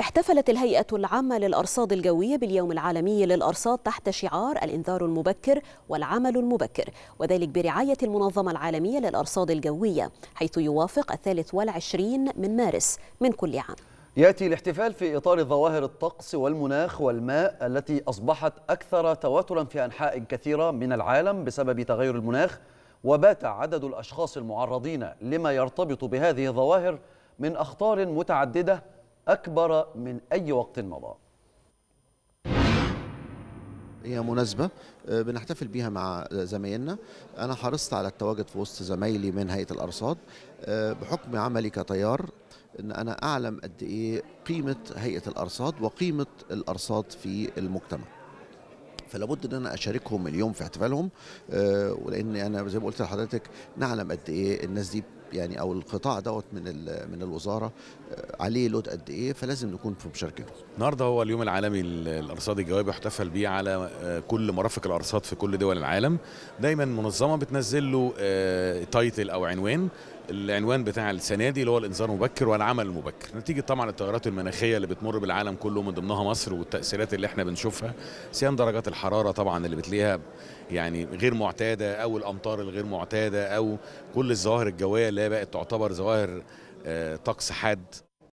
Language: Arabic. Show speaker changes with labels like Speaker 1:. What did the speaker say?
Speaker 1: احتفلت الهيئة العامة للأرصاد الجوية باليوم العالمي للأرصاد تحت شعار الإنذار المبكر والعمل المبكر وذلك برعاية المنظمة العالمية للأرصاد الجوية حيث يوافق الثالث والعشرين من مارس من كل عام
Speaker 2: يأتي الاحتفال في إطار ظواهر الطقس والمناخ والماء التي أصبحت أكثر تواترا في أنحاء كثيرة من العالم بسبب تغير المناخ وبات عدد الأشخاص المعرضين لما يرتبط بهذه الظواهر من أخطار متعددة أكبر من أي وقت مضى
Speaker 3: هي مناسبة آه، بنحتفل بها مع زمايلنا أنا حرصت على التواجد في وسط زمايلي من هيئة الأرصاد آه، بحكم عملي كطيار ان انا اعلم قد ايه قيمه هيئه الارصاد وقيمه الارصاد في المجتمع فلا بد ان انا اشاركهم اليوم في احتفالهم آه، ولان انا زي ما قلت لحضرتك نعلم قد ايه الناس دي يعني او القطاع دوت من من الوزاره آه، عليه لود قد ايه فلازم نكون في مشاركه.
Speaker 4: النهارده هو اليوم العالمي للارصاد الجوابي احتفل بيه على آه، كل مرافق الارصاد في كل دول العالم دايما منظمه بتنزل له تايتل او عنوان العنوان بتاع السنه دي اللي هو الانذار المبكر والعمل المبكر نتيجه طبعا التغيرات المناخيه اللي بتمر بالعالم كله من ضمنها مصر والتاثيرات اللي احنا بنشوفها سيان درجات الحراره طبعا اللي بتلاقيها يعني غير معتاده او الامطار الغير معتاده او كل الظواهر الجويه اللي هي بقت تعتبر ظواهر آه، طقس حاد